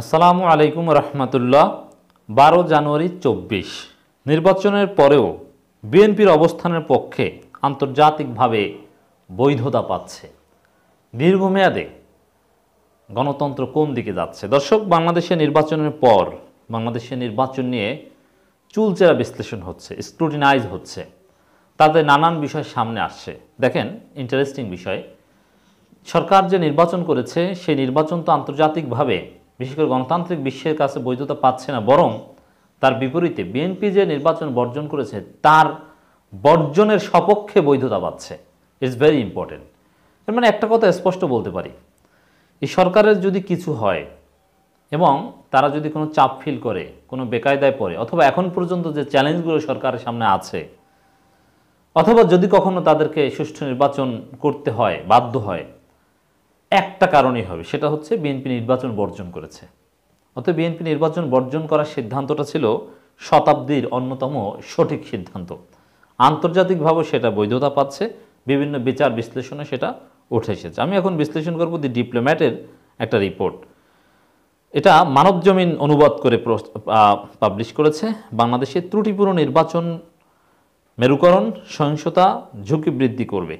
আসসালামু আলাইকুম রহমতুল্লাহ বারো জানুয়ারি চব্বিশ নির্বাচনের পরেও বিএনপির অবস্থানের পক্ষে আন্তর্জাতিকভাবে বৈধতা পাচ্ছে দীর্ঘমেয়াদে গণতন্ত্র কোন দিকে যাচ্ছে দর্শক বাংলাদেশে নির্বাচনের পর বাংলাদেশে নির্বাচন নিয়ে চুলচেরা বিশ্লেষণ হচ্ছে স্ক্রুটিনাইজ হচ্ছে তাদের নানান বিষয় সামনে আসছে দেখেন ইন্টারেস্টিং বিষয় সরকার যে নির্বাচন করেছে সেই নির্বাচন তো আন্তর্জাতিকভাবে বিশেষ করে গণতান্ত্রিক বিশ্বের কাছে বৈধতা পাচ্ছে না বরং তার বিপরীতে বিএনপি যে নির্বাচন বর্জন করেছে তার বর্জনের সপক্ষে বৈধতা পাচ্ছে ইটস ভেরি ইম্পর্টেন্ট এর মানে একটা কথা স্পষ্ট বলতে পারি এই সরকারের যদি কিছু হয় এবং তারা যদি কোনো চাপ ফিল করে কোনো বেকায়দায় পড়ে অথবা এখন পর্যন্ত যে চ্যালেঞ্জগুলো সরকারের সামনে আছে অথবা যদি কখনো তাদেরকে সুষ্ঠু নির্বাচন করতে হয় বাধ্য হয় একটা কারণেই হবে সেটা হচ্ছে বিএনপি নির্বাচন বর্জন করেছে অতএব বিএনপি নির্বাচন বর্জন করার সিদ্ধান্তটা ছিল শতাব্দীর অন্যতম সঠিক সিদ্ধান্ত আন্তর্জাতিকভাবে সেটা বৈধতা পাচ্ছে বিভিন্ন বিচার বিশ্লেষণে সেটা উঠে এসেছে আমি এখন বিশ্লেষণ করবো দি ডিপ্লোম্যাটের একটা রিপোর্ট এটা মানব জমিন অনুবাদ করে পাবলিশ করেছে বাংলাদেশে ত্রুটিপূর্ণ নির্বাচন মেরুকরণ সহিংসতা ঝুঁকি বৃদ্ধি করবে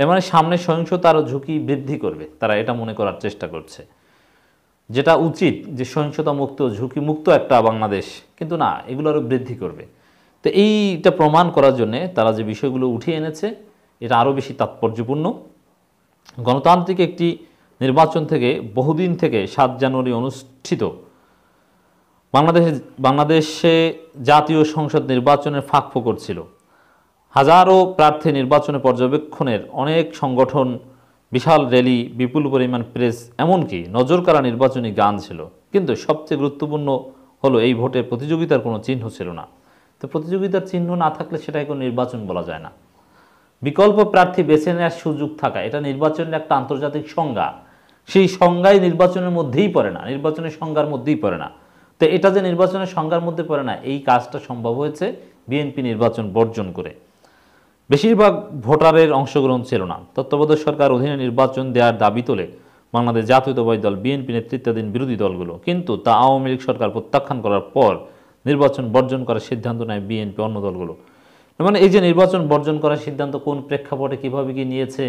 এর মানে সামনে সহিংসতা আরও ঝুঁকি বৃদ্ধি করবে তারা এটা মনে করার চেষ্টা করছে যেটা উচিত যে সহিংসতা মুক্ত ঝুঁকি মুক্ত একটা বাংলাদেশ কিন্তু না এগুলো আরও বৃদ্ধি করবে তো এইটা প্রমাণ করার জন্যে তারা যে বিষয়গুলো উঠিয়ে এনেছে এটা আরও বেশি তাৎপর্যপূর্ণ গণতান্ত্রিক একটি নির্বাচন থেকে বহুদিন থেকে সাত জানুয়ারি অনুষ্ঠিত বাংলাদেশে বাংলাদেশে জাতীয় সংসদ নির্বাচনের ফাঁক ফোকর ছিল হাজারো প্রার্থী নির্বাচনে পর্যবেক্ষণের অনেক সংগঠন বিশাল র্যালি বিপুল পরিমাণ প্রেস এমনকি নজর কারা নির্বাচনী গান ছিল কিন্তু সবচেয়ে গুরুত্বপূর্ণ হলো এই ভোটে প্রতিযোগিতার কোনো চিহ্ন ছিল না তো প্রতিযোগিতার চিহ্ন না থাকলে সেটাই কোনো নির্বাচন বলা যায় না বিকল্প প্রার্থী বেছে নেওয়ার সুযোগ থাকা এটা নির্বাচনের একটা আন্তর্জাতিক সংজ্ঞা সেই সংজ্ঞাই নির্বাচনের মধ্যেই পড়ে না নির্বাচনের সংজ্ঞার মধ্যেই পড়ে না তো এটা যে নির্বাচনের সংজ্ঞার মধ্যে পড়ে না এই কাজটা সম্ভব হয়েছে বিএনপি নির্বাচন বর্জন করে বেশিরভাগ ভোটারের অংশগ্রহণ ছিল না তত্ত্বাবধায়ক সরকার অধীনে নির্বাচন দেওয়ার দাবি তোলে বাংলাদেশ জাতীয়তাবাদী দল বিএনপি নেতৃত্বাধীন বিরোধী দলগুলো কিন্তু তা আওয়ামী লীগ সরকার প্রত্যাখ্যান করার পর নির্বাচন বর্জন করার সিদ্ধান্ত নেয় বিএনপি অন্য দলগুলো মানে এই যে নির্বাচন বর্জন করার সিদ্ধান্ত কোন প্রেক্ষাপটে কীভাবে কি নিয়েছে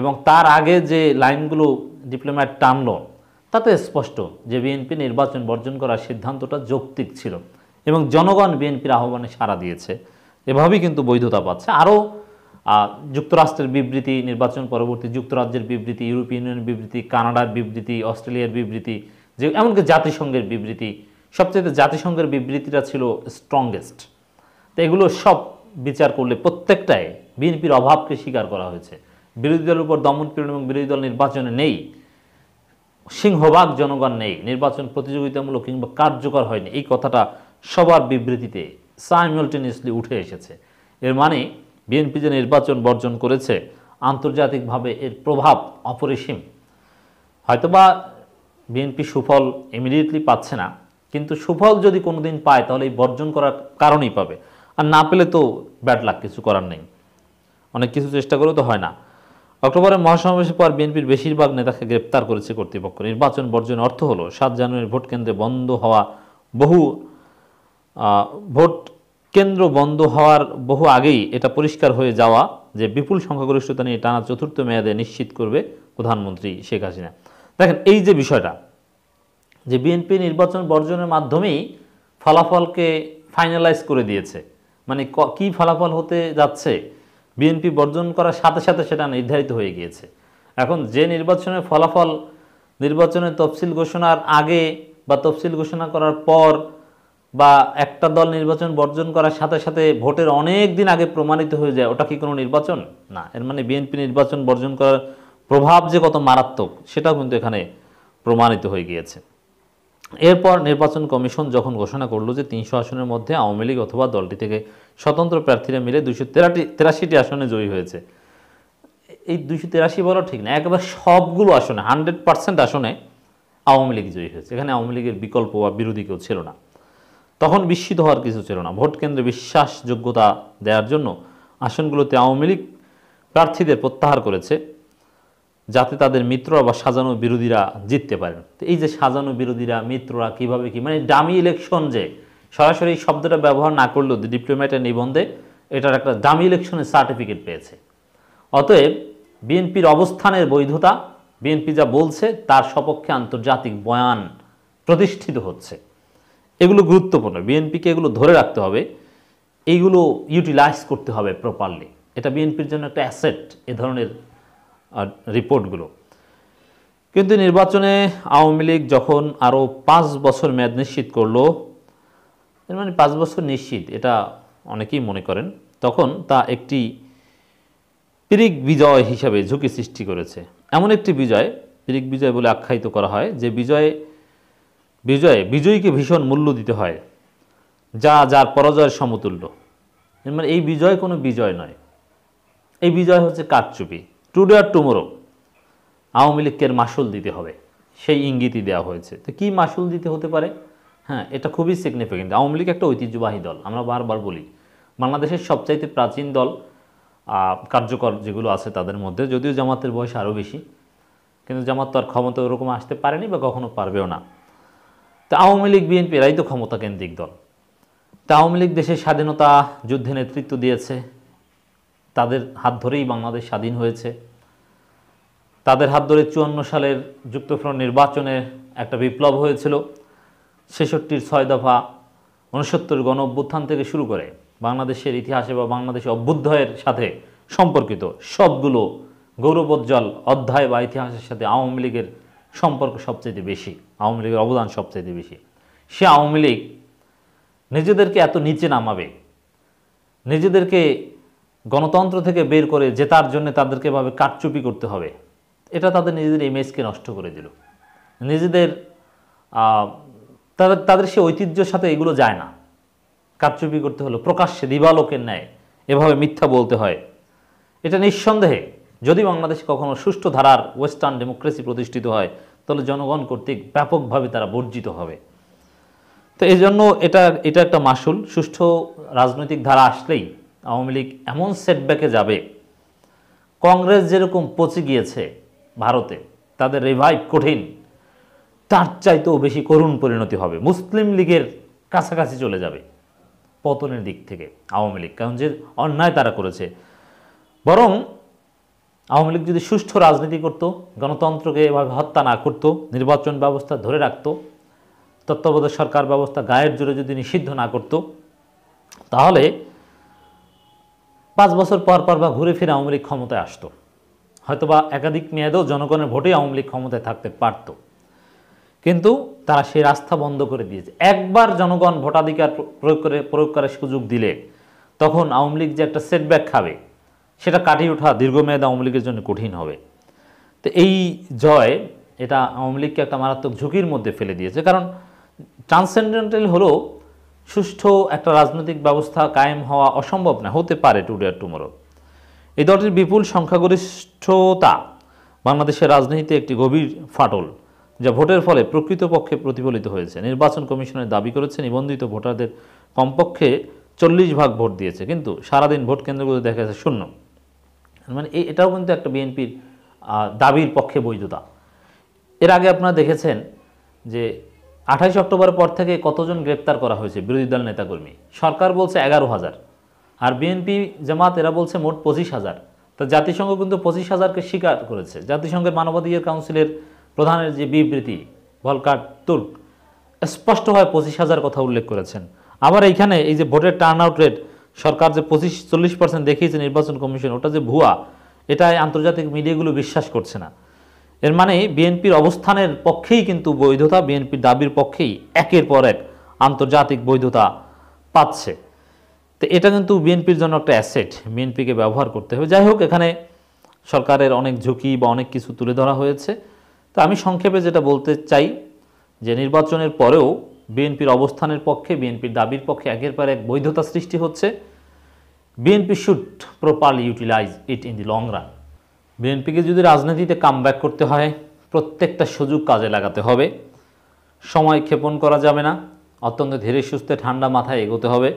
এবং তার আগে যে লাইনগুলো ডিপ্লোম্যাট টানল তাতে স্পষ্ট যে বিএনপি নির্বাচন বর্জন করার সিদ্ধান্তটা যৌক্তিক ছিল এবং জনগণ বিএনপির আহ্বানে সাড়া দিয়েছে এভাবেই কিন্তু বৈধতা পাচ্ছে আরও যুক্তরাষ্ট্রের বিবৃতি নির্বাচন পরবর্তী যুক্তরাজ্যের বিবৃতি ইউরোপিয়ান ইউনিয়ন বিবৃতি কানাডার বিবৃতি অস্ট্রেলিয়ার বিবৃতি যে এমনকি জাতিসংঘের বিবৃতি সবচেয়ে জাতিসংঘের বিবৃতিটা ছিল স্ট্রংগেস্ট তো এগুলো সব বিচার করলে প্রত্যেকটাই বিএনপির অভাবকে স্বীকার করা হয়েছে বিরোধী দলের উপর দমনপীড়ন এবং বিরোধী দল নির্বাচনে নেই সিংহভাগ জনগণ নেই নির্বাচন প্রতিযোগিতামূলক কিংবা কার্যকর হয়নি এই কথাটা সবার বিবৃতিতে সাইমলটেনিয়াসলি উঠে এসেছে এর মানে বিএনপি যে নির্বাচন বর্জন করেছে আন্তর্জাতিকভাবে এর প্রভাব অপরিসীম হয়তোবা বিএনপি সুফল ইমিডিয়েটলি পাচ্ছে না কিন্তু সুফল যদি কোনো দিন পায় তাহলে এই বর্জন করার কারণেই পাবে আর না পেলে তো ব্যাড লাক কিছু করার নেই অনেক কিছু চেষ্টা করেও তো হয় না অক্টোবরের মহাসমাবেশের পর বিএনপির বেশিরভাগ নেতাকে গ্রেপ্তার করেছে কর্তৃপক্ষ নির্বাচন বর্জনের অর্থ হলো সাত জানুয়ারির ভোট কেন্দ্রে বন্ধ হওয়া বহু ভোট কেন্দ্র বন্ধ হওয়ার বহু আগেই এটা পরিষ্কার হয়ে যাওয়া যে বিপুল সংখ্যাগরিষ্ঠতা নিয়ে টানা চতুর্থ মেয়াদে নিশ্চিত করবে প্রধানমন্ত্রী শেখ হাসিনা দেখেন এই যে বিষয়টা যে বিএনপি নির্বাচন বর্জনের মাধ্যমেই ফলাফলকে ফাইনালাইজ করে দিয়েছে মানে কি ফলাফল হতে যাচ্ছে বিএনপি বর্জন করার সাথে সাথে সেটা নির্ধারিত হয়ে গিয়েছে এখন যে নির্বাচনের ফলাফল নির্বাচনের তফসিল ঘোষণার আগে বা তফসিল ঘোষণা করার পর বা একটা দল নির্বাচন বর্জন করার সাথে সাথে ভোটের অনেক দিন আগে প্রমাণিত হয়ে যায় ওটা কি কোনো নির্বাচন না এর মানে বিএনপি নির্বাচন বর্জন করার প্রভাব যে কত মারাত্মক সেটাও কিন্তু এখানে প্রমাণিত হয়ে গিয়েছে এরপর নির্বাচন কমিশন যখন ঘোষণা করলো যে তিনশো আসনের মধ্যে আওয়ামী লীগ অথবা দলটি থেকে স্বতন্ত্র প্রার্থীরা মিলে দুশো তেরাটি তেরাশিটি আসনে জয়ী হয়েছে এই দুশো তেরাশি বলা ঠিক না একেবারে সবগুলো আসনে হান্ড্রেড পার্সেন্ট আসনে আওয়ামী লীগ জয়ী হয়েছে এখানে আওয়ামী লীগের বিকল্প বা বিরোধী কেউ ছিল না তখন বিস্মিত হওয়ার কিছু ছিল না ভোট কেন্দ্রে বিশ্বাসযোগ্যতা দেওয়ার জন্য আসনগুলোতে আওয়ামী লীগ প্রার্থীদের প্রত্যাহার করেছে যাতে তাদের মিত্ররা বা সাজানো বিরোধীরা জিততে পারেন তো এই যে সাজানো বিরোধীরা মিত্ররা কিভাবে কি মানে ডামি ইলেকশন যে সরাসরি এই শব্দটা ব্যবহার না করলেও ডিপ্লোম্যাটের নিবন্ধে এটার একটা ডামি ইলেকশনের সার্টিফিকেট পেয়েছে অতএব বিএনপির অবস্থানের বৈধতা বিএনপি যা বলছে তার সপক্ষে আন্তর্জাতিক বয়ান প্রতিষ্ঠিত হচ্ছে এগুলো গুরুত্বপূর্ণ বিএনপিকে এগুলো ধরে রাখতে হবে এইগুলো ইউটিলাইজ করতে হবে প্রপারলি এটা বিএনপির জন্য একটা অ্যাসেট এ ধরনের রিপোর্টগুলো কিন্তু নির্বাচনে আওয়ামী লীগ যখন আরও পাঁচ বছর মেয়াদ নিশ্চিত করলো মানে পাঁচ বছর নিশ্চিত এটা অনেকেই মনে করেন তখন তা একটি পিরিক বিজয় হিসাবে ঝুঁকি সৃষ্টি করেছে এমন একটি বিজয় পিরিক বিজয় বলে আখ্যায়িত করা হয় যে বিজয়ে বিজয়ে বিজয়ীকে ভীষণ মূল্য দিতে হয় যা যার পরাজয়ের সমতুল্য মানে এই বিজয় কোনো বিজয় নয় এই বিজয় হচ্ছে কারচুপি টুডে আর টুমোরো আওয়ামী লীগের মাসুল দিতে হবে সেই ইঙ্গিতই দেওয়া হয়েছে তো কি মাসুল দিতে হতে পারে হ্যাঁ এটা খুবই সিগনিফিকেন্ট আওয়ামী লীগ একটা ঐতিহ্যবাহী দল আমরা বারবার বলি বাংলাদেশের সবচাইতে প্রাচীন দল কার্যকর যেগুলো আছে তাদের মধ্যে যদিও জামাতের বয়স আরও বেশি কিন্তু জামাত তো আর ক্ষমতা ওরকম আসতে পারেনি বা কখনো পারবেও না তা আওয়ামী লীগ বিএনপি এরাই তো ক্ষমতা কেন্দ্রিক দল তা আওয়ামী লীগ দেশের স্বাধীনতা যুদ্ধে নেতৃত্ব দিয়েছে তাদের হাত ধরেই বাংলাদেশ স্বাধীন হয়েছে তাদের হাত ধরে চুয়ান্ন সালের যুক্তফ্রন্ট নির্বাচনে একটা বিপ্লব হয়েছিল ছেষট্টির ছয় দফা উনসত্তর গণ অভ্যুত্থান থেকে শুরু করে বাংলাদেশের ইতিহাসে বা বাংলাদেশ অভ্যুদ্ধয়ের সাথে সম্পর্কিত সবগুলো গৌরবোজ্জ্বল অধ্যায় বা ইতিহাসের সাথে আওয়ামী লীগের সম্পর্ক সবচেয়ে বেশি আওয়ামী লীগের অবদান সবচেয়ে বেশি সে আওয়ামী লীগ নিজেদেরকে এত নিচে নামাবে নিজেদেরকে গণতন্ত্র থেকে বের করে জেতার জন্য তাদেরকে এভাবে কাটচুপি করতে হবে এটা তাদের নিজেদের ইমেজকে নষ্ট করে দিল নিজেদের তাদের তাদের সে ঐতিহ্যের সাথে এগুলো যায় না কাটচুপি করতে হলো প্রকাশ্যে দিবালোকের ন্যায় এভাবে মিথ্যা বলতে হয় এটা নিঃসন্দেহে যদি বাংলাদেশ কখনো সুষ্ঠু ধারার ওয়েস্টার্ন ডেমোক্রেসি প্রতিষ্ঠিত হয় তাহলে জনগণ কর্তৃক ব্যাপকভাবে তারা বর্জিত হবে তো এই জন্য এটা এটা একটা মাসুল সুষ্ঠু রাজনৈতিক ধারা আসলেই আওয়ামী লীগ এমন সেটব্যাকে যাবে কংগ্রেস যেরকম পচে গিয়েছে ভারতে তাদের রিভাইভ কঠিন তার চাইতেও বেশি করুণ পরিণতি হবে মুসলিম লীগের কাছাকাছি চলে যাবে পতনের দিক থেকে আওয়ামী লীগ কারণ যে অন্যায় তারা করেছে বরং আওয়ামী লীগ যদি সুষ্ঠ রাজনীতি করত গণতন্ত্রকে এভাবে হত্যা না করত নির্বাচন ব্যবস্থা ধরে রাখত তত্ত্বাবধায়ক সরকার ব্যবস্থা গায়ের জোরে যদি নিষিদ্ধ না করত তাহলে পাঁচ বছর পর পর বা ঘুরে ফিরে আওয়ামী লীগ ক্ষমতায় আসত হয়তোবা একাধিক মেয়াদেও জনগণের ভোটে আওয়ামী লীগ ক্ষমতায় থাকতে পারত কিন্তু তারা সেই রাস্তা বন্ধ করে দিয়েছে একবার জনগণ ভোটাধিকার প্রয়োগ করে প্রয়োগ করার সুযোগ দিলে তখন আওয়ামী লীগ যে একটা সেটব্যাক খাবে সেটা কাটিয়ে ওঠা দীর্ঘমেয়াদে আওয়ামী লীগের জন্য কঠিন হবে তো এই জয় এটা আওয়ামী লীগকে একটা মারাত্মক ঝুঁকির মধ্যে ফেলে দিয়েছে কারণ ট্রান্সেন্ডেন্টাল হলো সুষ্ঠু একটা রাজনৈতিক ব্যবস্থা কায়েম হওয়া অসম্ভব না হতে পারে টুডে আর টুমোরো এই দলটির বিপুল সংখ্যাগরিষ্ঠতা বাংলাদেশের রাজনীতিতে একটি গভীর ফাটল যা ভোটের ফলে প্রকৃতপক্ষে প্রতিফলিত হয়েছে নির্বাচন কমিশনের দাবি করেছে নিবন্ধিত ভোটারদের কমপক্ষে চল্লিশ ভাগ ভোট দিয়েছে কিন্তু সারাদিন ভোট কেন্দ্রগুলো দেখা যাচ্ছে শূন্য মানে এটাও কিন্তু একটা বিএনপির দাবির পক্ষে বৈধতা এর আগে আপনারা দেখেছেন যে আঠাইশ অক্টোবর পর থেকে কতজন গ্রেপ্তার করা হয়েছে বিরোধী দল নেতাকর্মী সরকার বলছে এগারো হাজার আর বিএনপি জামাত এরা বলছে মোট পঁচিশ হাজার তা জাতিসংঘ কিন্তু পঁচিশ হাজারকে স্বীকার করেছে জাতিসংঘের মানবাধিকার কাউন্সিলের প্রধানের যে বিবৃতি ভলকার তুর্ক স্পষ্টভাবে পঁচিশ হাজার কথা উল্লেখ করেছেন আবার এইখানে এই যে ভোটের টার্ন আউট রেট সরকার যে পঁচিশ চল্লিশ পার্সেন্ট দেখিয়েছে নির্বাচন কমিশন ওটা যে ভুয়া এটাই আন্তর্জাতিক মিডিয়াগুলো বিশ্বাস করছে না এর মানে বিএনপির অবস্থানের পক্ষেই কিন্তু বৈধতা বিএনপির দাবির পক্ষেই একের পর এক আন্তর্জাতিক বৈধতা পাচ্ছে তো এটা কিন্তু বিএনপির জন্য একটা অ্যাসেট বিএনপিকে ব্যবহার করতে হবে যাই হোক এখানে সরকারের অনেক ঝুঁকি বা অনেক কিছু তুলে ধরা হয়েছে তো আমি সংক্ষেপে যেটা বলতে চাই যে নির্বাচনের পরেও বিএনপির অবস্থানের পক্ষে বিএনপির দাবির পক্ষে একের পর এক বৈধতা সৃষ্টি হচ্ছে BNP should properly utilise it in the long run বিএনপিকে যদি রাজনীতিতে কামব্যাক করতে হয় প্রত্যেকটা সুযোগ কাজে লাগাতে হবে সময় ক্ষেপণ করা যাবে না অত্যন্ত ধীরে সুস্থে ঠান্ডা মাথায় এগোতে হবে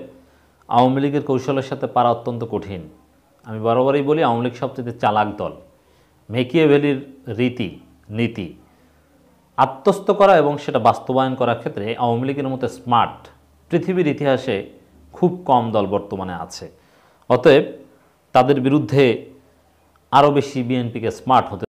আওয়ামী লীগের কৌশলের সাথে পারা অত্যন্ত কঠিন আমি বরাবরই বলি আওয়ামী লীগ সবচেয়ে চালাক দল মেকিয়ে ভ্যালির রীতি নীতি আত্মস্থ করা এবং সেটা বাস্তবায়ন করার ক্ষেত্রে আওয়ামী লীগের মতো স্মার্ট পৃথিবীর ইতিহাসে খুব কম দল বর্তমানে আছে অতএব তাদের বিরুদ্ধে আরও বেশি বিএনপিকে স্মার্ট হতে